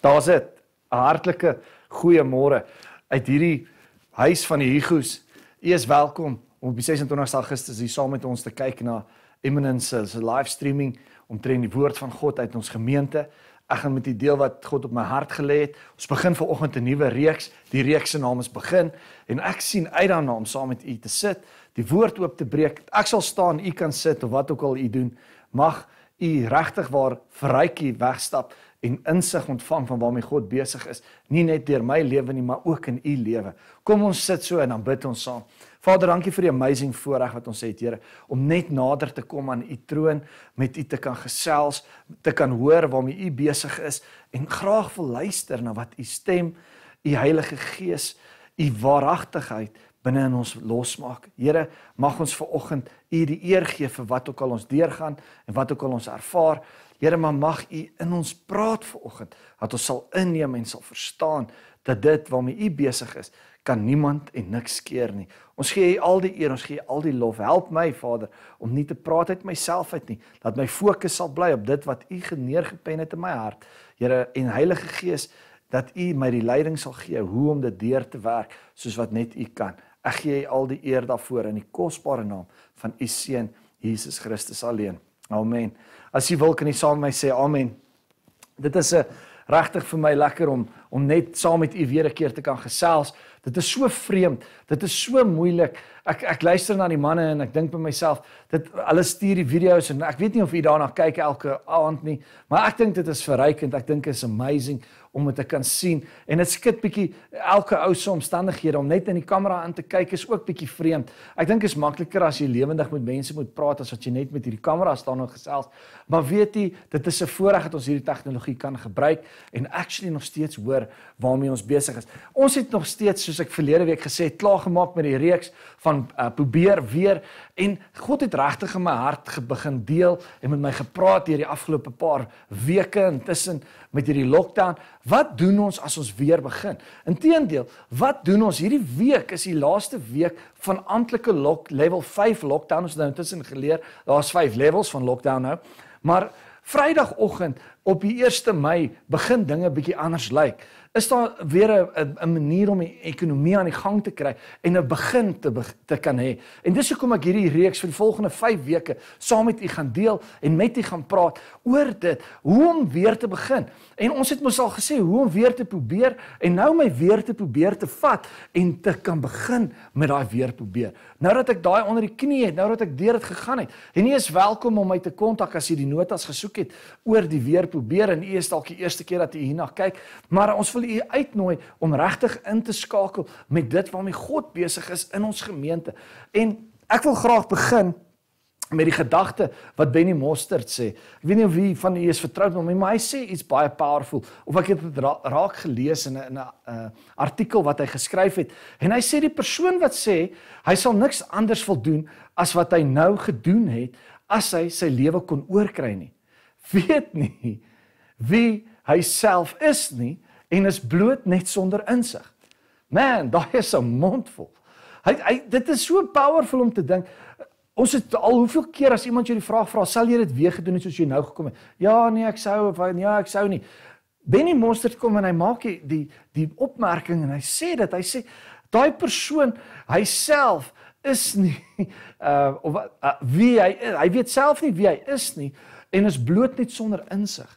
Daar's dit. 'n Hartlike goeiemôre uit hierdie huis van die Higos. U is welkom om op 26 Augustus hier saam met ons te kyk na Eminence se live streaming omtrent die woord van God uit ons gemeente. Ek gaan met u deel wat God op my hart gelê het. Ons begin vanoggend 'n nuwe reeks. Die reeks se naam is Begin en ek sien uit daarna om saam met u te sit, die woord oop te breek. Ek sal staan, u kan sit of wat ook al u doen. Mag u regtig waar verryk u wegstap en insig ontvang van waarmee God besig is, nie net deur my lewe nie, maar ook in u lewe. Kom ons sit so en dan bid ons saam. Vader, dankie vir die amazing voorreg wat ons het, Here, om net nader te kom aan u troon, met u te kan gesels, te kan hoor waarmee u besig is en graag wil luister na wat u stem, u Heilige Gees, u waaragtigheid binne in ons losmaak. Here, mag ons ver oggend U die eer gee vir wat ook al ons deurgaan en wat ook al ons ervaar. Here, maar mag U in ons praat ver oggend dat ons sal inneem en sal verstaan dat dit waarmee U besig is, kan niemand en niks keer nie. Ons gee U al die eer, ons gee U al die lof. Help my, Vader, om nie te praat uit myself uit nie, dat my fokus sal bly op dit wat U geneergepen het in my hart. Here en Heilige Gees, dat U my die leiding sal gee hoe om dit deur te werk soos wat net U kan. Ek gee U al die eer daarvoor in die kosbare naam van U seun Jesus Christus alleen. Amen. As jy wil kan jy saam met my sê amen. Dit is 'n eh, regtig vir my lekker om om net saam met u weer 'n keer te kan gesels. Dit is so vreemd. Dit is so moeilik. Ek ek luister na die manne en ek dink by myself, dit hulle stuur die video's en ek weet nie of u daarna kyk elke aand nie, maar ek dink dit is verrykend. Ek dink is amazing om dit te kan sien en dit skit bietjie elke ou se omstandighede om net in die kamera in te kyk is ook bietjie vreemd. Ek dink is makliker as jy lewendig met mense moet praat as wat jy net met hierdie kamera staan en gesels. Maar weet jy, dit is 'n voordeel dat ons hierdie tegnologie kan gebruik en actually nog steeds hoor waarmee ons besig is. Ons het nog steeds soos ek verlede week gesê, klaargemaak met die reeks van uh, probeer weer En God het regtig in my hart begin deel en met my gepraat deur die afgelope paar weke intussen met hierdie lockdown. Wat doen ons as ons weer begin? Inteendeel, wat doen ons? Hierdie week is die laaste week van amptelike lock level 5 lockdown. Ons het nou intussen geleer daar's 5 levels van lockdown nou. Maar Vrydagoggend op die 1 Mei begin dinge bietjie anders lyk. Like is daar weer 'n manier om die ekonomie aan die gang te kry en 'n begin te be te kan hê. En dis hoekom ek hierdie reeks vir die volgende 5 weke saam met u gaan deel en met u gaan praat oor dit, hoe om weer te begin. En ons het mos al gesê hoe om weer te probeer en nou my weer te probeer te vat en te kan begin met daai weer probeer. Nou dat ek daai onder die knie het, nou dat ek deur dit gegaan het. En u is welkom om my te kontak as u die notas gesoek het oor die weer probeer en u is dalk die eerste keer dat u hierna kyk, maar ons wil u uitnooi om regtig in te skakel met dit waarmee God besig is in ons gemeente. En ek wil graag begin met die gedagte wat Benny Mostert sê. Ek weet nie of wie van u is vertroud met hom nie, maar hy sê iets baie powerful. Of ek het dit raak gelees in 'n in 'n uh, artikel wat hy geskryf het. En hy sê die persoon wat sê hy sal niks anders wil doen as wat hy nou gedoen het as hy sy lewe kon oorkry nie. Weet nie wie hy self is nie en is bloot net sonder insig. Man, daai is 'n mondvol. Hy, hy dit is so powerful om te dink Ons het al hoeveel keer as iemand jou die vraag vra, sal jy dit weer gedoen het soos jy nou gekom het? Ja, nee, ek sou of ja, ek sou nie. Benny Monster kom en hy maak die die, die opmerking en hy sê dat hy sê daai persoon hy self is nie uh of uh, wie hy hy weet self nie wie hy is nie en is bloot net sonder insig.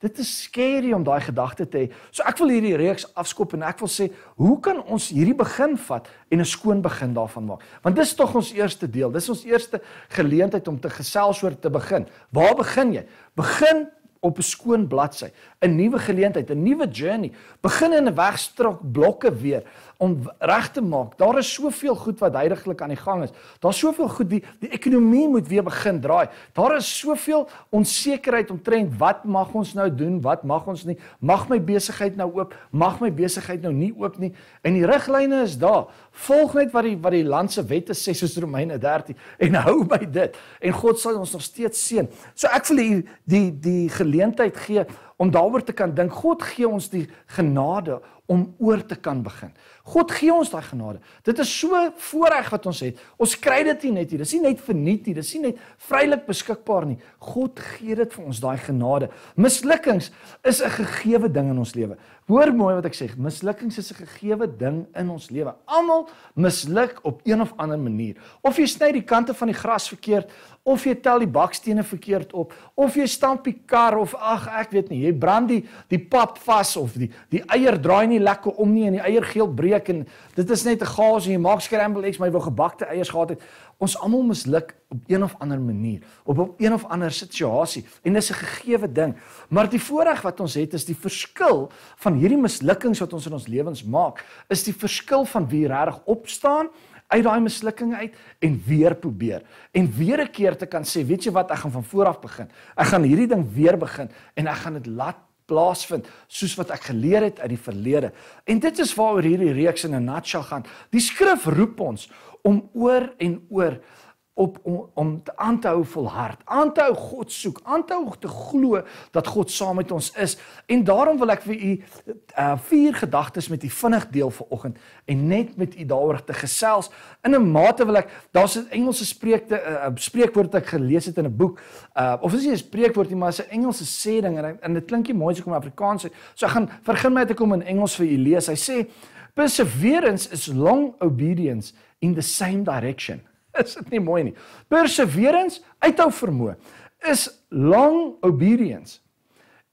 Dit is skerry om daai gedagte te hê. So ek wil hierdie reeks afskop en ek wil sê, hoe kan ons hierdie begin vat en 'n skoon begin daarvan maak? Want dis tog ons eerste deel. Dis ons eerste geleentheid om te gesels oor te begin. Waar begin jy? Begin op 'n skoon bladsy, 'n nuwe geleentheid, 'n nuwe journey. Begin in 'n wegstrok blokke weer om reg te maak. Daar is soveel goed wat heiliglik aan die gang is. Daar's soveel goed die die ekonomie moet weer begin draai. Daar is soveel onsekerheid omtrent wat mag ons nou doen? Wat mag ons nie? Mag my besigheid nou oop? Mag my besigheid nou nie oop nie? En die riglyne is daar, Volg net wat die wat die land se wette sê soos Romeine 13 en hou by dit en God sal ons nog steeds seën. So ek wil u die die geleentheid gee om daaroor te kan dink. God gee ons die genade om oor te kan begin. God gee ons daai genade. Dit is so voorreg wat ons het. Ons kry dit nie net hier. Dis nie net verniet nie. Dis nie net vrylik beskikbaar nie. God gee dit vir ons daai genade. Mislukkings is 'n gegewe ding in ons lewe. Hoor mooi wat ek sê, mislukking is 'n gegewe ding in ons lewe. Almal misluk op een of ander manier. Of jy sny die kante van die gras verkeerd, of jy tel die bakstene verkeerd op, of jy stamp die kar of ag ek weet nie, jy brand die die pap vas of die die eier draai nie lekker om nie en die eier geel breek en dit is net 'n chaos en jy maak scrambled eggs maar jy wou gebakte eiers gehad het. Ons almal misluk op een of ander manier, op op een of ander situasie en dis 'n gegeewe ding. Maar die voorreg wat ons het is die verskil van hierdie mislukkings wat ons in ons lewens maak, is die verskil van wie regtig opstaan uit daai mislukking uit en weer probeer en weer 'n keer te kan sê, weet jy wat, ek gaan van voor af begin. Ek gaan hierdie ding weer begin en ek gaan dit laat plaasvind soos wat ek geleer het uit die verlede. En dit is waaroor hierdie reeks in 'n nutshell gaan. Die skrif roep ons om oor en oor op om te aan te hou volhard, aan te hou God soek, aan te hou te glo dat God saam met ons is. En daarom wil ek vir u uh, vier gedagtes met u vinnig deel vanoggend en net met u daaroor te gesels. In 'n mate wil ek daar's 'n Engelse spreekte uh, spreekwoord wat ek gelees het in 'n boek. Uh, of is nie 'n spreekwoord nie, maar 'n Engelse sê ding en, en dit klink nie mooi so kom in Afrikaans uit. So ek gaan vergin my dat ek hom in Engels vir u lees. Hy sê perseverance is long obedience in the same direction. Is dit nie mooi nie? Perseverance, uithou vermoë, is long obedience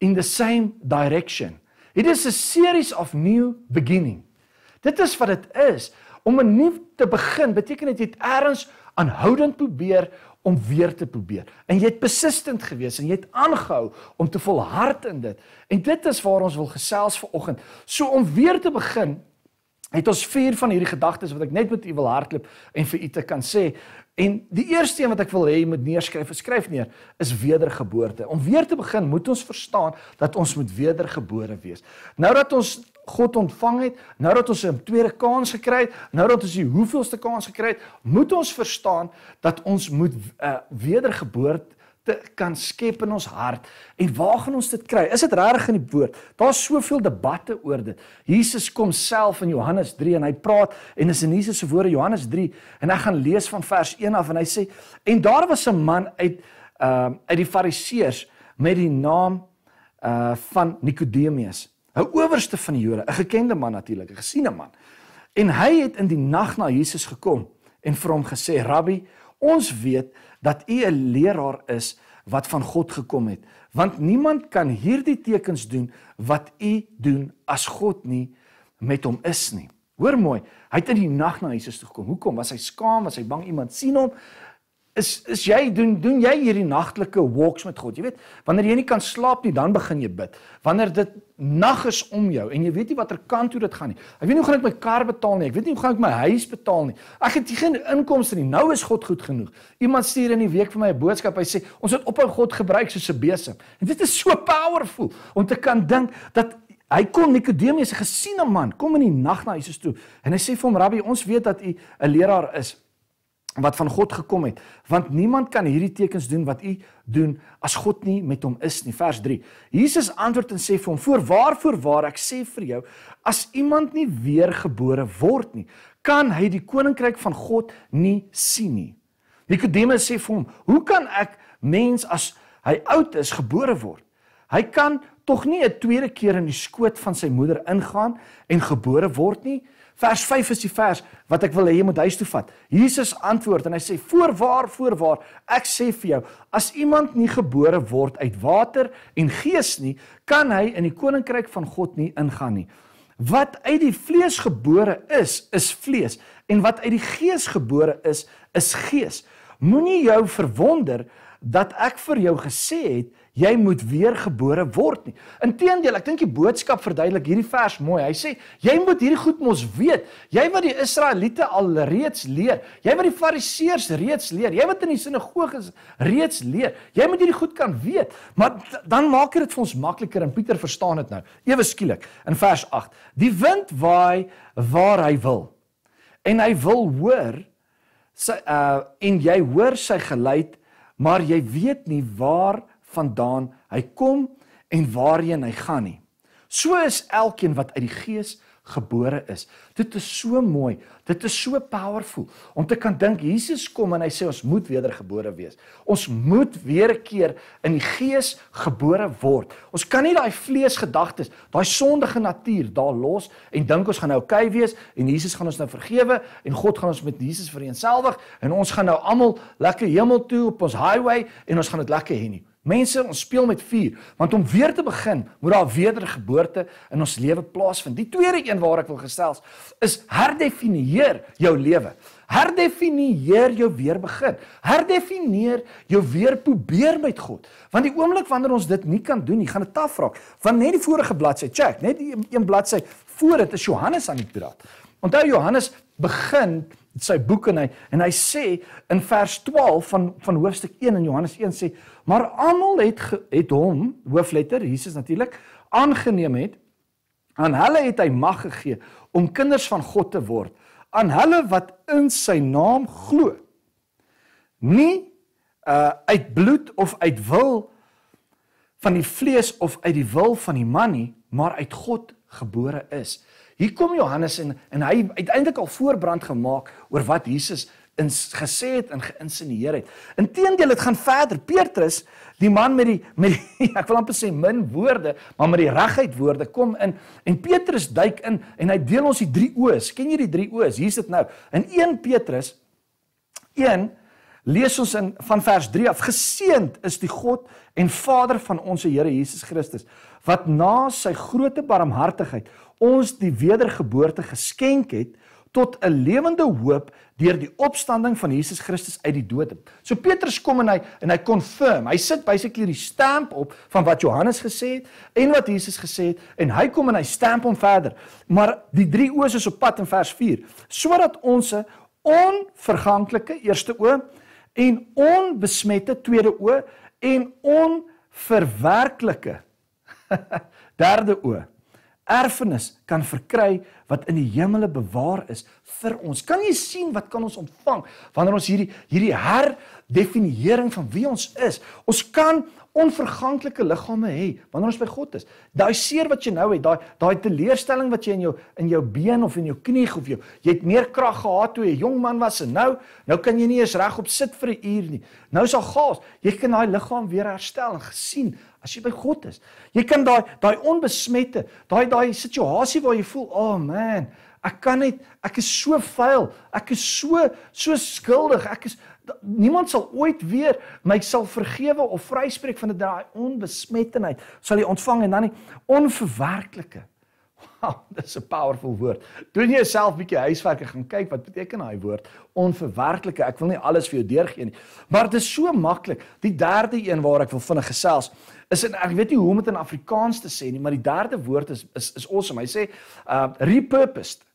in the same direction. It is a series of new beginning. Dit is wat dit is om 'n nuwe te begin beteken dit jy het ergens aanhoudend probeer om weer te probeer en jy het persistent gewees en jy het aangehou om te volhard in dit en dit is waar ons wil gesels vanoggend so om weer te begin het ons vier van hierdie gedagtes wat ek net met u wil hardloop en vir u te kan sê. En die eerste een wat ek wil hê moet neerskryf, skryf neer, is wedergeboorte. Om weer te begin, moet ons verstaan dat ons moet wedergebore wees. Nou dat ons God ontvang het, nou dat ons 'n tweede kans gekry het, nou dat ons die hoeveelste kans gekry het, moet ons verstaan dat ons moet uh, wedergeboorte te kan skep in ons hart en waar gaan ons dit kry? Is dit regtig in die woord? Daar's soveel debatte oor dit. Jesus kom self in Johannes 3 en hy praat en is in Jesus se woorde Johannes 3 en ek gaan lees van vers 1 af en hy sê en daar was 'n man uit ehm uh, uit die fariseërs met die naam uh van Nikodemus, 'n owerste van die Jode, 'n gekende man natuurlik, 'n gesiene man. En hy het in die nag na Jesus gekom en vir hom gesê: "Rabbi, Ons weet dat u 'n leraar is wat van God gekom het, want niemand kan hierdie tekens doen wat u doen as God nie met hom is nie. Hoor mooi, hy het in die nag na Jesus toe gekom. Hoekom? Was hy skaam? Was hy bang iemand sien hom? is is jy doen doen jy hierdie nagtelike walks met God? Jy weet, wanneer jy nie kan slaap nie, dan begin jy bid. Wanneer dit nag is om jou en jy weet nie watter kant toe dit gaan nie. Ek weet nie hoe gaan ek my kar betaal nie. Ek weet nie hoe gaan ek my huis betaal nie. Ek het geen inkomste nie. Nou is God goed genoeg. Iemand stuur in die week vir my 'n boodskap. Hy sê, "Ons moet op aan God gebruik soos 'n besem." En dit is so powerful om te kan dink dat Hy kom Nikodemus, 'n gesiene man, kom in die nag na Jesus toe en hy sê vir hom: "Rabbi, ons weet dat u 'n leraar is." wat van God gekom het, want niemand kan hierdie tekens doen wat u doen as God nie met hom is nie. Vers 3. Jesus antwoord en sê vir hom: "Voor waar voor waar ek sê vir jou, as iemand nie weergebore word nie, kan hy die koninkryk van God nie sien nie." Nikodemus sê vir hom: "Hoe kan ek mens as hy oud is gebore word? Hy kan tog nie 'n tweede keer in die skoot van sy moeder ingaan en gebore word nie." Vers 5 is die vers wat ek wil hê jy moet huis toe vat. Jesus antwoord en hy sê: "Voorwaar, voorwaar, ek sê vir jou, as iemand nie gebore word uit water en gees nie, kan hy in die koninkryk van God nie ingaan nie. Wat uit die vlees gebore is, is vlees, en wat uit die gees gebore is, is gees. Moenie jou verwonder dat ek vir jou gesê het jy moet weergebore word nie. Inteendeel, ek dink die boodskap verduidelik hierdie vers mooi. Hy sê jy moet hierdie goed mos weet. Jy wat die Israeliete al reeds leer, jy wat die Fariseërs reeds leer, jy wat in die sinagoges reeds leer. Jy moet hierdie goed kan weet. Maar dan maak dit vir ons makliker en Pieter verstaan dit nou. Ewe skielik in vers 8. Die wind waai waar hy wil. En hy wil hoor sy uh en jy hoor sy geluid, maar jy weet nie waar vandaan hy kom en waarheen hy gaan nie. So is elkeen wat uit die gees gebore is. Dit is so mooi. Dit is so powerful om te kan dink Jesus kom en hy sê ons moet wedergebore wees. Ons moet weer 'n keer in die gees gebore word. Ons kan nie daai vlees gedagtes, daai sondige natuur daar los en dink ons gaan nou okay wees en Jesus gaan ons nou vergewe en God gaan ons met Jesus vereensgewig en ons gaan nou almal lekker hemel toe op ons highway en ons gaan dit lekker hê nie. Mense, ons speel met vuur, want om weer te begin, moet daar wedergeboorte in ons lewe plaasvind. Die tweede een waar ek wil gesels, is herdefinieer jou lewe. Herdefinieer jou weer begin. Herdefinieer jou weer probeer met God. Want die oomblik wanneer ons dit nie kan doen nie, gaan dit taaf raak. Want net die vorige bladsy, check, net die een bladsy voor dit is Johannes aan die draad. Onthou Johannes begin sy boek en hy en hy sê in vers 12 van van hoofstuk 1 in Johannes 1 sê maar almal het het hom hoofletter Jesus natuurlik aangeneem het aan hulle het hy mag gegee om kinders van God te word aan hulle wat in sy naam glo nie uh, uit bloed of uit wil van die vlees of uit die wil van die man nie maar uit God gebore is hier kom Johannes en en hy uiteindelik al voorbrand gemaak oor wat Jesus in gesê het en geïnsinieer het. Inteendeel, dit gaan verder. Petrus, die man met die met die, ek wil amper sê min woorde, maar met die regheid woorde kom in en Petrus duik in en hy deel ons die drie oes. Ken jy die drie oes? Hier sit nou. In 1 Petrus 1 lees ons in van vers 3 af: Geseend is die God en Vader van ons Here Jesus Christus wat na sy groote barmhartigheid ons die wedergeboorte geskenk het tot 'n lewende hoop deur die opstanding van Jesus Christus uit die dood. So Petrus kom en hy en hy konfirm. Hy sit basically die stamp op van wat Johannes gesê het en wat Jesus gesê het en hy kom en hy stamp hom verder. Maar die drie oë is op pad in vers 4 sodat ons 'n onverganklike eerste oë en onbesmette tweede oë en onverwerklike derde oë erfenis kan verkry wat in die hemele bewaar is vir ons. Kan jy sien wat kan ons ontvang wanneer ons hierdie hierdie herdefinieering van wie ons is? Ons kan onverganklike liggame hê wanneer ons by God is. Daai seer wat jy nou het, daai daai teleurstelling wat jy in jou in jou been of in jou knie of jou jy het meer krag gehad toe jy 'n jong man was en nou, nou kan jy nie eens regop sit vir 'n uur nie. Nou is al gaas. Jy kan daai liggaam weer herstel en gesien as jy by God is. Jy kan daai daai onbesmette, daai daai situasie waar jy voel, "Ag oh man, ek kan net ek is so vuil, ek is so so skuldig, ek is niemand sal ooit weer my sal vergewe of vryspreek van daai onbesmettenheid sal jy ontvang en dan die onverwerklike Wow, dis 'n powerful woord. Doen jy self 'n bietjie huiswerk en gaan kyk wat beteken daai woord onverwerklike. Ek wil nie alles vir jou deurgee nie, maar dit is so maklik. Die derde een waar ek wil vinnig gesels is in ek weet nie hoe om dit in Afrikaans te sê nie, maar die derde woord is is is awesome. Hy sê uh repurposed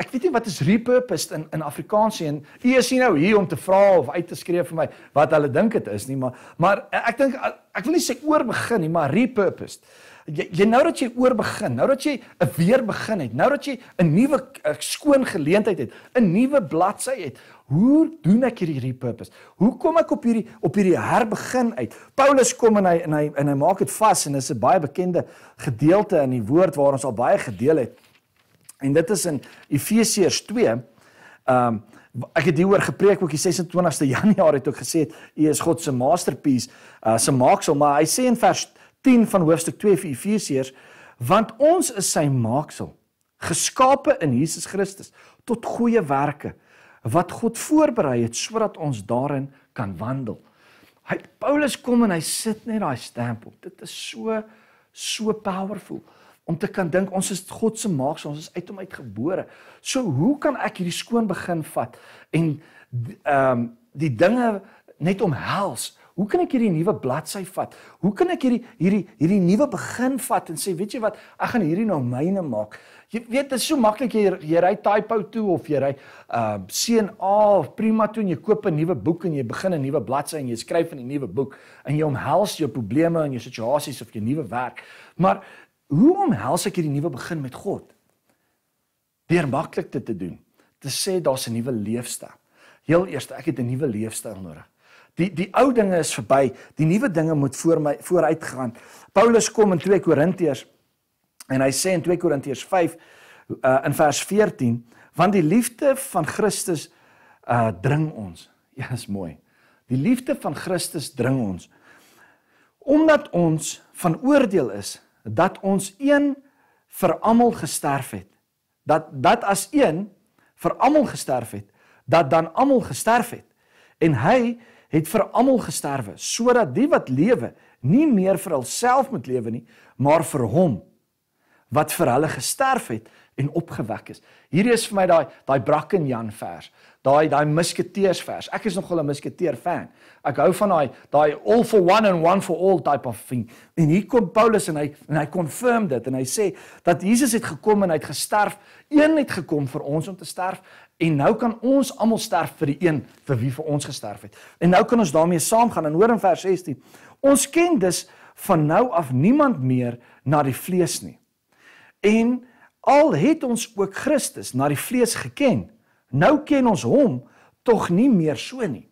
ek weet nie wat is repurpose in in Afrikaans nie. U is nie nou hier om te vra of uit te skree vir my wat hulle dink dit is nie, maar maar ek dink ek wil nie sê oor begin nie, maar repurpose. Jy, jy nou dat jy oor begin, nou dat jy 'n weer begin het, nou dat jy 'n nuwe eh, skoon geleentheid het, 'n nuwe bladsy het. Hoe doen ek hierdie repurpose? Hoe kom ek op hierdie op hierdie herbegin uit? Paulus kom en hy en hy en hy maak dit vas en dit is 'n baie bekende gedeelte in die woord waar ons al baie gedeel het. En dit is in Efesiërs 2. Ehm um, ek het hieroor gepreek ook die 26ste Januarie het ook gesê hy is God se masterpiece, uh, eh, se maaksel, maar hy sê in vers 10 van hoofstuk 2 vir Efesiërs want ons is sy maaksel geskape in Jesus Christus tot goeie werke wat God voorberei het sodat ons daarin kan wandel. Hy Paulus kom en hy sit net daai stempel. Dit is so so powerful om te kan dink ons is God se maak, ons is uit hom uitgebore. So hoe kan ek hierdie skoon begin vat en ehm um, die dinge net omhels? Hoe kan ek hierdie nuwe bladsy vat? Hoe kan ek hierdie hierdie hierdie nuwe begin vat en sê, weet jy wat, ek gaan hierdie nou myne maak. Jy weet, dit is so maklik jy jy ry Typo toe of jy ry ehm uh, CNA of Prima toe en jy koop 'n nuwe boek en jy begin 'n nuwe bladsy en jy skryf in die nuwe boek en jy omhels jou probleme en jou situasies of jou nuwe werk. Maar hoe omhels ek hierdie nuwe begin met God? Deur maklik dit te doen, te sê daar's 'n nuwe leefstyl. Heel eers, ek het 'n nuwe leefstyl nodig. Die die ou dinge is verby, die nuwe dinge moet voor my vooruit gaan. Paulus kom in 2 Korintiërs en hy sê in 2 Korintiërs 5 uh, in vers 14, want die liefde van Christus uh dring ons. Ja, is mooi. Die liefde van Christus dring ons. Omdat ons van oordeel is, dat ons een vir almal gesterf het. Dat dat as een vir almal gesterf het, dat dan almal gesterf het. En hy het vir almal gesterwe sodat die wat lewe nie meer vir hulself moet lewe nie, maar vir hom wat vir hulle gesterf het en opgewek is. Hierdie is vir my daai daai Brakken Jan vers, daai daai musketeers vers. Ek is nogal 'n musketeer fan. Ek hou van daai daai all for one and one for all type of thing. En hier kom Paulus en hy en hy konfirm dit en hy sê dat Jesus het gekom en hy het gesterf. Een het gekom vir ons om te sterf en nou kan ons almal sterf vir die een vir wie vir ons gesterf het. En nou kan ons daarmee saamgaan en hoor in vers 16. Ons ken dus van nou af niemand meer na die vlees nie. En al het ons ook Christus na die vlees geken, nou ken ons hom tog nie meer so nie.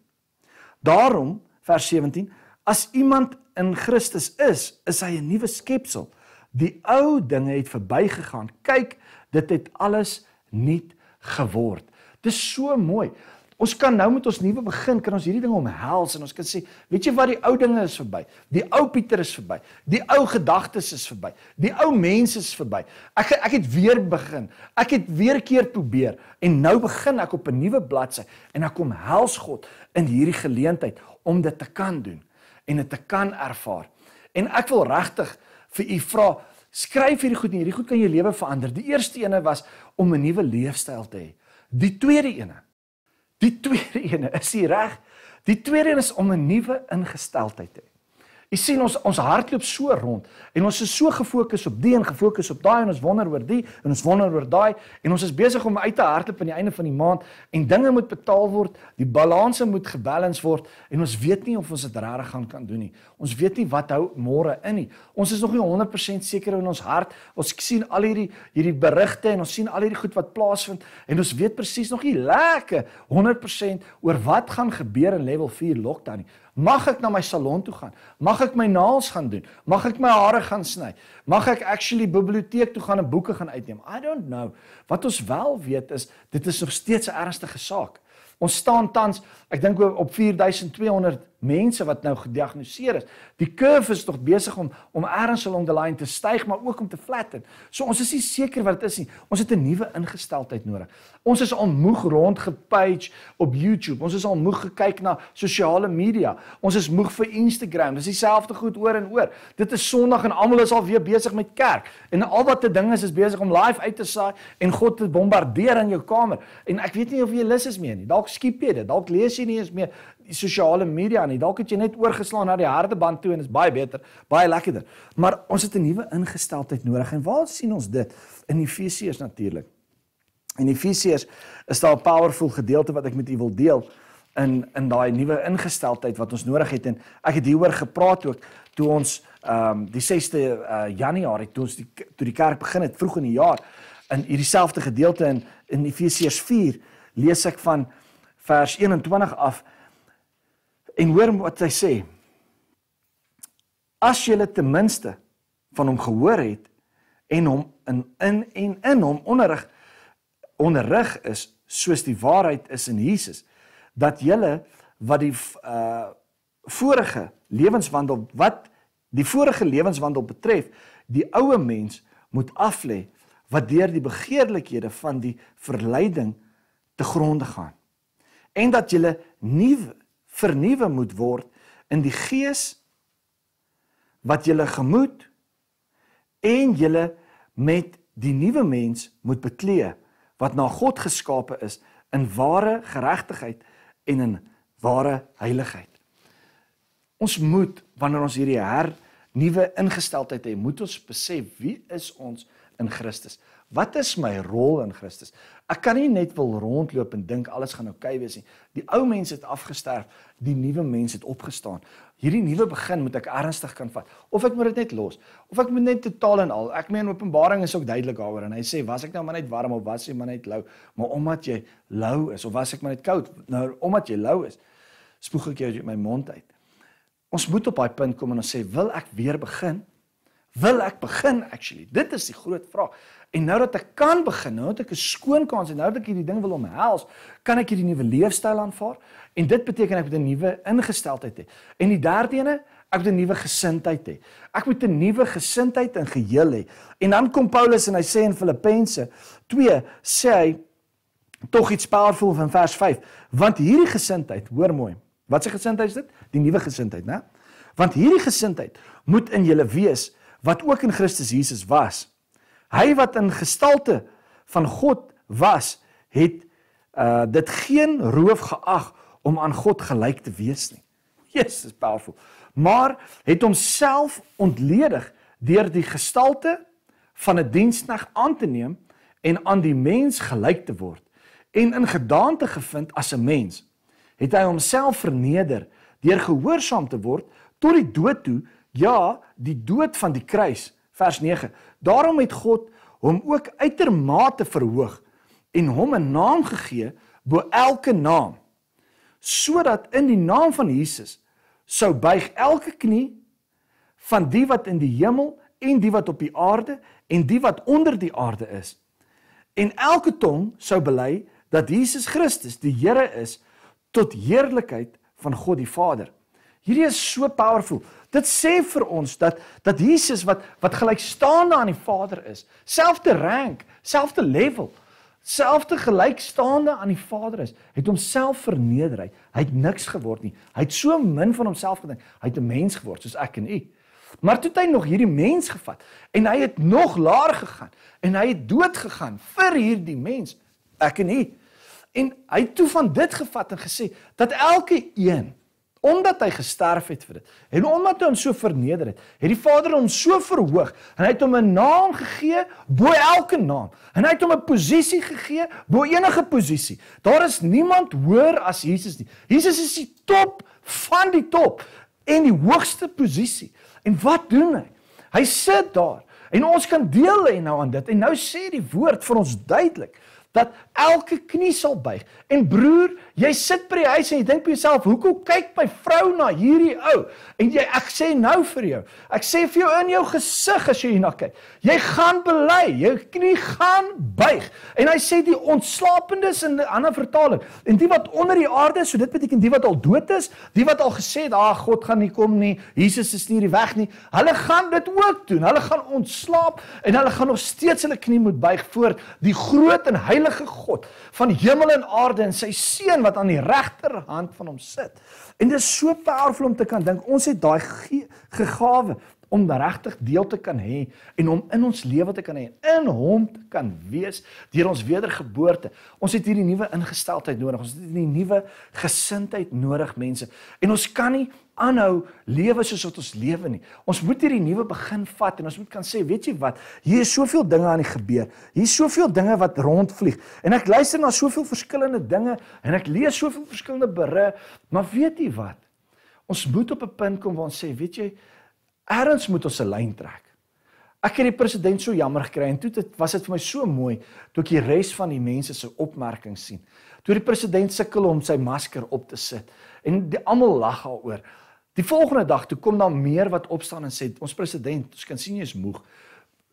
Daarom vers 17, as iemand in Christus is, is hy 'n nuwe skepsel. Die ou dinge het verbygegaan. Kyk, dit het alles nuut geword. Dis so mooi. Ons kan nou met ons nuwe begin, kan ons hierdie ding omhels en ons kan sê, weet jy wat, die ou dinge is verby. Die ou Pieter is verby. Die ou gedagtes is verby. Die ou mense is verby. Ek ek het weer begin. Ek het weer keer probeer en nou begin ek op 'n nuwe bladsy en ek kom hels God in hierdie geleentheid om dit te kan doen en dit te kan ervaar. En ek wil regtig vir u vra, skryf hierdie goed neer. Hierdie goed kan jou lewe verander. Die eerste ene was om 'n nuwe leefstyl te hê. Die tweede ene Die tweede een is die reg. Die tweede een is om 'n nuwe ingesteldheid te hê. Jy sien ons ons hart loop so rond en ons is so gefokus op die en gefokus op daai en ons wonder oor die en ons wonder oor daai en ons is besig om uit te hardloop aan die einde van die maand en dinge moet betaal word, die balanse moet gebalanseer word en ons weet nie of ons dit regtig gaan kan doen nie. Ons weet nie wat hou môre in nie. Ons is nog nie 100% seker in ons hart. Ons sien al hierdie hierdie berigte en ons sien al hierdie goed wat plaasvind en ons weet presies nog nie lekker 100% oor wat gaan gebeur in level 4 lockdown nie. Mag ek na my salon toe gaan? Mag ek my naels gaan doen? Mag ek my hare gaan sny? Mag ek actually biblioteek toe gaan en boeke gaan uitneem? I don't know. Wat ons wel weet is dit is nog steeds 'n ernstige saak. Ons staan tans Ek dink op 4200 mense wat nou gediagnoseer is. Die curve is tog besig om om ergens along the line te styg, maar ook om te flatten. So ons is nie seker wat dit is nie. Ons het 'n nuwe ingesteldheid nodig. Ons is al moeg rondgepage op YouTube. Ons is al moeg gekyk na sosiale media. Ons is moeg vir Instagram. Dis dieselfde goed oor en oor. Dit is Sondag en almal is al weer besig met kerk en al wat te ding is is besig om live uit te saai en God te bombardeer in jou kamer. En ek weet nie of jy lus is mee nie. Dalk skiep jy dit. Dalk lees jy sien nie eens meer die sosiale media nie. Dalk het jy net oorgeslaan na die harde band toe en dit is baie beter, baie lekkerder. Maar ons het 'n nuwe ingesteldheid nodig. En waar sien ons dit? In Efesiërs natuurlik. In Efesiërs is daar 'n powerful gedeelte wat ek met u wil deel in in daai nuwe ingesteldheid wat ons nodig het en ek het hieroor gepraat ook toe ons ehm um, die 6de uh, eh, Januarie toe ons die toe die kerk begin het vroeg in die jaar in hierdie selfde gedeelte in in Efesiërs 4 lees ek van vers 21 af en hoor wat hy sê. As jy ten minste van hom gehoor het en hom in in en in hom onderrig onderrig is soos die waarheid is in Jesus dat julle wat die uh vorige lewenswandel wat die vorige lewenswandel betref die oue mens moet aflê wat deur die begeerlikhede van die verleiding te gronde gaan en dat julle nuwe vernuwe moet word in die gees wat julle gemoed en julle met die nuwe mens moet beklee wat na God geskape is in ware geregtigheid en in ware heiligheid. Ons moet wanneer ons hierdie her nuwe ingesteldheid het, moet ons besef wie is ons in Christus? Wat is my rol in Christus? Ek kan nie net wil rondloop en dink alles gaan oukei okay wees nie. Die ou mens het afgesterf, die nuwe mens het opgestaan. Hierdie nuwe begin moet ek ernstig kan vat. Of ek moet dit net los, of ek moet net totaal en al. Ek meen Openbaring is ook duidelik daaroor en hy sê was ek nou maar net warm of was ek maar net lou? Maar omdat jy lou is of was ek maar net koud? Nou omdat jy lou is, spoeg ek jou uit my mond uit. Ons moet op daai punt kom en ons sê wil ek weer begin? Wil ek begin actually? Dit is die groot vraag. En nou dat ek kan begin, nou dat ek 'n skoon kans het, nou dat ek hierdie ding wil omhels, kan ek hierdie nuwe leefstyl aanvaar en dit beteken ek moet 'n nuwe ingesteldheid hê. En die derde ene, ek moet 'n nuwe gesindheid hê. Ek moet 'n nuwe gesindheid en geheel hê. En dan kom Paulus en hy sê in Filippense 2 sê hy tog iets powerful van vers 5, want hierdie gesindheid, hoor mooi, wat se gesindheid is dit? Die nuwe gesindheid, né? Want hierdie gesindheid moet in julle wees wat ook in Christus Jesus was Hy wat in gestalte van God was, het uh dit geen roof geag om aan God gelyk te wees nie. Jesus powerful. Maar het homself ontledig deur die gestalte van 'n die diensnag aan te neem en aan die mens gelyk te word en in gedaante gevind as 'n mens het hy homself verneder deur gehoorsaam te word tot die dood toe ja die dood van die kruis vers Daarom het God hom ook uitermate verhoog en hom 'n naam gegee bo elke naam sodat in die naam van Jesus sou buig elke knie van die wat in die hemel en die wat op die aarde en die wat onder die aarde is en elke tong sou bely dat Jesus Christus die Here is tot heerlikheid van God die Vader. Hierdie is so powerful. Dit sê vir ons dat dat Jesus wat wat gelykstaande aan die Vader is, selfde rank, selfde level, selfde gelykstaande aan die Vader is, het homself verneder. Hy het niks geword nie. Hy het so min van homself gedink. Hy het 'n mens geword soos ek en u. Maar toe het hy nog hierdie mens gevat en hy het nog laer gegaan en hy het dood gegaan vir hierdie mens, ek en u. En hy het toe van dit gevat en gesê dat elke een omdat hy gesterf het vir dit en omdat hy hom so verneder het, het die Vader hom so verhoog en hy het hom 'n naam gegee bo elke naam en hy het hom 'n posisie gegee bo enige posisie. Daar is niemand hoër as Jesus nie. Jesus is die top van die top en die hoogste posisie. En wat doen hy? Hy sit daar en ons kan deel en nou aan dit. En nou sê die woord vir ons duidelik dat elke knie sal buig. En broer, jy sit by die huis en jy dink by jouself, hoekom kyk my vrou na hierdie ou? En jy ek sê nou vir jou, ek sê vir jou in jou gesig as jy hierna kyk. Jy gaan bely, jou knie gaan buig. En hy sê die ontslapendes in 'n ander vertaling, en die wat onder die aarde is, so dit beteken die wat al dood is, die wat al gesê het, "Ag, God gaan nie kom nie, Jesus is nie die weg nie." Hulle gaan dit ook doen. Hulle gaan ontslaap en hulle gaan nog steeds hulle knie moet buig voor die groot en heilige heilige God van hemel en aarde en sy seun wat aan die regterhand van hom sit. En dit is so powerful om te kan dink ons het daai gegawe om regtig deel te kan hê en om in ons lewe te kan hê, in hom te kan wees deur ons wedergeboorte. Ons het hierdie nuwe ingesteldheid nodig. Ons het hierdie nuwe gesindheid nodig, mense. En ons kan nie aanhou lewe soos wat ons lewe nie. Ons moet hierdie nuwe begin vat en ons moet kan sê, weet jy wat, hier is soveel dinge aan die gebeur. Hier is soveel dinge wat rondvlieg en ek luister na soveel verskillende dinge en ek lees soveel verskillende berigte, maar weet jy wat? Ons moet op 'n punt kom waar ons sê, weet jy, ergens moet ons 'n lyn trek. Ek het die president so jammer gekry en toe dit was dit vir my so mooi toe ek die res van die mense se opmerking sien. Toe die president sukkel om sy masker op te sit en almal lag daaroor. Al Die volgende dag toe kom dan meer wat opstaan en sê ons president, ons kan sien jy's moeg.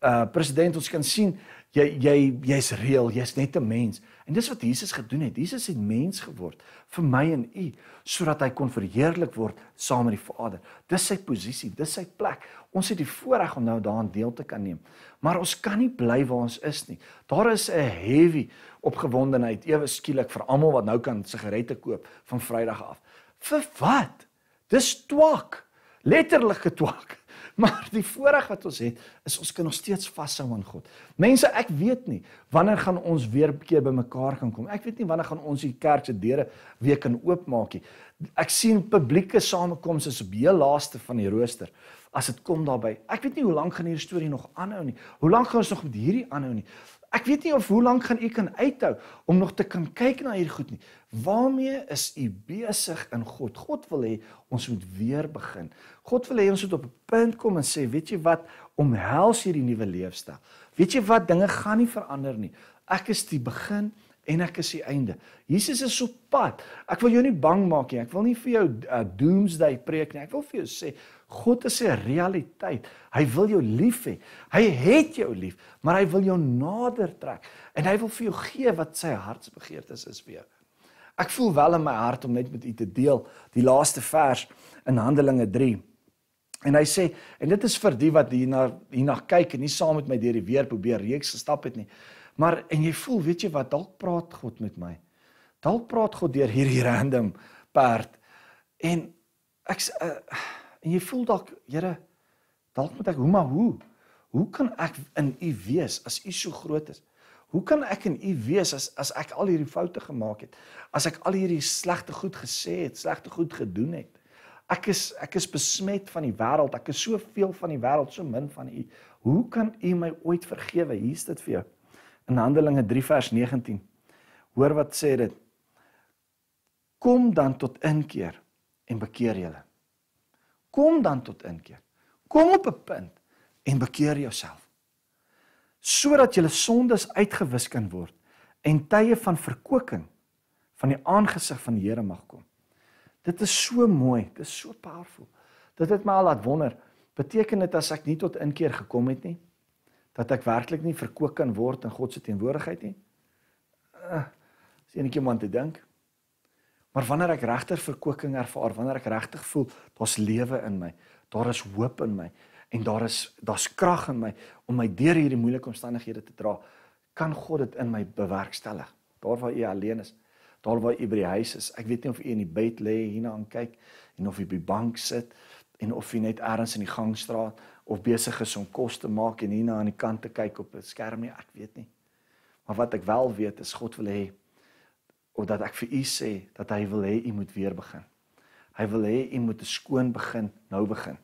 Uh president, ons kan sien jy jy jy's reël, jy's net 'n mens. En dis wat Jesus gedoen het. Jesus het mens geword vir my en u sodat hy kon verheerlik word saam met die Vader. Dis sy posisie, dis sy plek. Ons het die voorreg om nou daaraan deel te kan neem. Maar ons kan nie bly waar ons is nie. Daar is 'n heavy opgewondenheid ewe skielik vir almal wat nou kan sigarette koop van Vrydag af. Vir wat? Dis twak. Letterlike twak. Maar die voorreg wat ons het, is ons kan nog steeds vashou aan God. Mense, ek weet nie wanneer gaan ons weer 'n keer bymekaar kan kom. Ek weet nie wanneer gaan ons die kerk se deure weer kan oopmaak nie. Ek sien publieke samekoms is op heel laaste van die rooster. As dit kom daarbey, ek weet nie hoe lank gaan hierdie storie nog aanhou nie. Hoe lank gaan ons nog met hierdie aanhou nie? Ek weet nie of hoe lank gaan u kan uithou om nog te kan kyk na hierdie goed nie. Waarmee is u besig in God? God wil hê ons moet weer begin. God wil hê ons moet op 'n punt kom en sê, weet jy wat, omhels hierdie nuwe leefstyl. Weet jy wat, dinge gaan nie verander nie. Ek is die begin en ek is die einde. Jesus is op pad. Ek wil jou nie bang maak nie. Ek wil nie vir jou uh, doomsday preek nie. Ek wil vir jou sê God is 'n realiteit. Hy wil jou lief hê. Hy het jou lief, maar hy wil jou nader trek en hy wil vir jou gee wat sy hartsbegeerte is vir jou. Ek voel wel in my hart om net met u te deel die laaste vers in Handelinge 3. En hy sê en dit is vir die wat hier na hier na kyk en nie saam met my deur die weer probeer reeks gestap het nie. Maar en jy voel, weet jy wat, dalk praat God met my. Dalk praat God deur hierdie random perd. En ek uh, en jy voel dalk, Here, dalk moet ek hoe maar hoe? Hoe kan ek in U wees as U so groot is? Hoe kan ek in U wees as as ek al hierdie foute gemaak het? As ek al hierdie slegte goed gesê het, slegte goed gedoen het? Ek is ek is besmet van die wêreld. Ek is soveel van die wêreld, so min van U. Hoe kan U my ooit vergewe? Hier is dit vir jou in Handelinge 3 vers 19. Hoor wat sê dit. Kom dan tot inkeer en bekeer julle. Kom dan tot inkeer. Kom op 'n punt en bekeer jouself. Sodat julle sondes uitgewis kan word en tye van verkwiking van die aangesig van die Here mag kom. Dit is so mooi, dit is so powerful. Dit het my al laat wonder, beteken dit as ek nie tot inkeer gekom het nie, dat ek werklik nie verkoop kan word in God se teenwoordigheid nie. Dis ah, uh, enetjie om aan te dink. Maar wanneer ek regtig verkoeking ervaar, wanneer ek regtig voel daar's lewe in my, daar is hoop in my en daar is daar's krag in my om my deur hierdie moeilike omstandighede te dra, kan God dit in my bewerkstellig. Daar waar u alleen is, daar waar u by die huis is. Ek weet nie of u in die bed lê hierna aan kyk en of u by die bank sit en of u net ergens in die gangstraat of besig is om kos te maak en hier na aan die kant te kyk op 'n skerm nie, ek weet nie. Maar wat ek wel weet is God wil hê of dat ek vir u sê dat hy wil hê u moet weer begin. Hy wil hê u moet 'n skoon begin nou begin.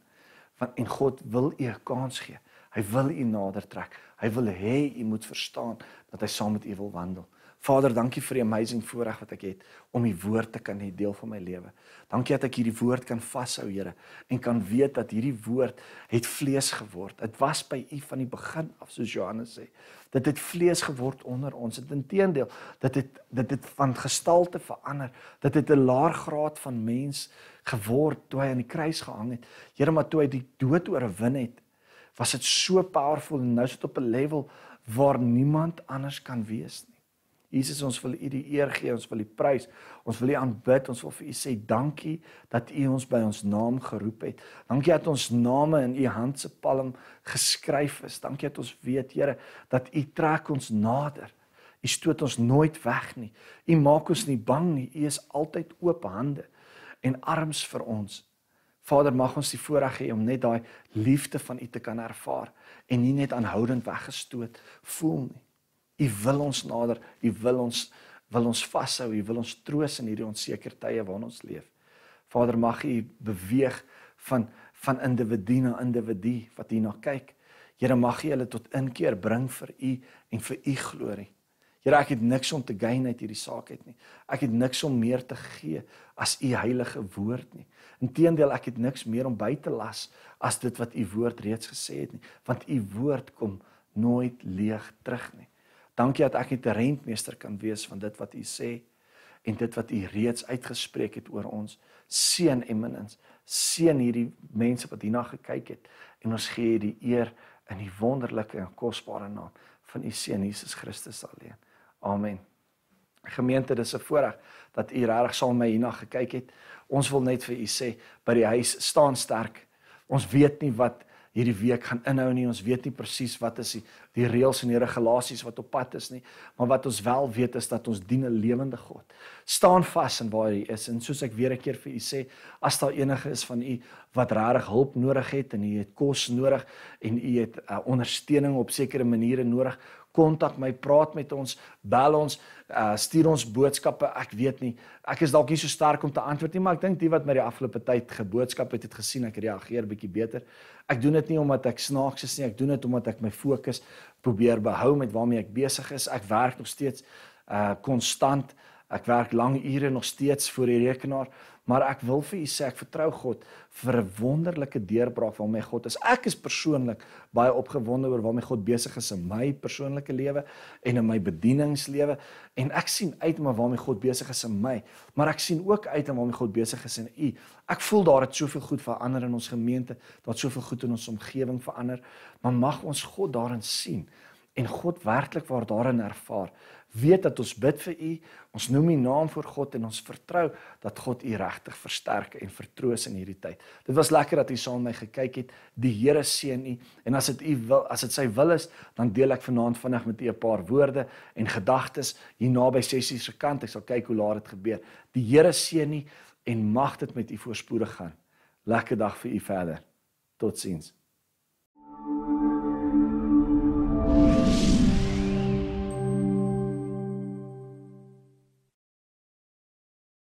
Want en God wil u 'n kans gee. Hy wil u nader trek. Hy wil hê u moet verstaan dat hy saam met u wil wandel. Vader, dankie vir die amazing voorreg wat ek het om u woord te kan hê deel van my lewe. Dankie dat ek hierdie woord kan vashou, Here, en kan weet dat hierdie woord het vlees geword. Dit was by u van die begin af, soos Johannes sê. Dit het vlees geword onder ons. Dit intedeel, dit het dit het van gestalte verander. Dit het 'n laer graad van mens geword toe hy aan die kruis gehang het. Here, maar toe hy die dood oorwin het, was dit so powerful en nou is dit op 'n level waar niemand anders kan wees nie. Jesus, ons wil U die eer gee, ons wil U prys. Ons wil U aanbid, ons wil vir U sê dankie dat U ons by ons naam geroep het. Dankie dat ons name in U hand se palm geskryf is. Dankie dat ons weet, Here, dat U trek ons nader. U stoot ons nooit weg nie. U maak ons nie bang nie. U is altyd oop hande en arms vir ons. Vader, mag ons die voorreg hê om net daai liefde van U te kan ervaar en nie net aanhoudend weggestoot voel nie. U wil ons nader, U wil ons wil ons vashou, U wil ons troos in hierdie onseker tye waarin ons leef. Vader, mag U beweeg van van individu na individu wat hier na kyk. Here, mag U hulle tot inkeer bring vir U en vir U glorie. Here, ek het niks om te gain uit hierdie saak uit nie. Ek het niks om meer te gee as U heilige woord nie. Inteendeel, ek het niks meer om by te las as dit wat U woord reeds gesê het nie, want U woord kom nooit leeg terug nie. Dankie dat ek net 'n rentmeester kan wees van dit wat U sê en dit wat U reeds uitgespreek het oor ons seën en minens. Seën hierdie mense wat hierna gekyk het en ons gee die eer in die wonderlike en kosbare naam van U seun Jesus Christus alleen. Amen. Gemeente, dis 'n voorreg dat U regtig saam met my hierna gekyk het. Ons wil net vir U sê by die huis staan sterk. Ons weet nie wat hierdie week gaan inhou nie. Ons weet nie presies wat is die, die reëls en die regulasies wat op pad is nie, maar wat ons wel weet is dat ons dien 'n lewende God. Staan vas in waar hy is en soos ek weer 'n keer vir u sê, as daar enige is van u wat regtig hulp nodig het en u het kos nodig en u het uh, ondersteuning op sekere maniere nodig, kontak my, praat met ons, bel ons, uh, stuur ons boodskappe. Ek weet nie. Ek is dalk nie so sterk om te antwoord nie, maar ek dink die wat my die afgelope tyd geboodskap het, het gesien ek reageer bietjie beter. Ek doen dit nie omdat ek snaaks is nie, ek doen dit omdat ek my fokus probeer behou met waarmee ek besig is. Ek werk nog steeds uh eh, konstant. Ek werk lang ure nog steeds voor die rekenaar, Maar ek wil vir u sê ek vertrou God vir 'n wonderlike deurbraak van my God. As ek is persoonlik baie opgewonde oor waarmee God besig is in my persoonlike lewe en in my bedieningslewe en ek sien uit na waarmee God besig is in my, maar ek sien ook uit na waarmee God besig is in u. Ek voel daar het soveel goed verander in ons gemeente, daar't soveel goed in ons omgewing verander, maar mag ons God daarin sien en God werklik waar daarin ervaar weet dat ons bid vir u, ons noem u naam voor God en ons vertrou dat God u regtig versterk en vertroos in hierdie tyd. Dit was lekker dat u saam my gekyk het. Die Here seën u en as dit u wil, as dit sy wil is, dan deel ek vanaand vinnig met u 'n paar woorde en gedagtes hier naby sessies se kant. Ek sal kyk hoe laat dit gebeur. Die Here seën u en mag dit met u voorspoedig gaan. Lekker dag vir u verder. Totsiens. thank you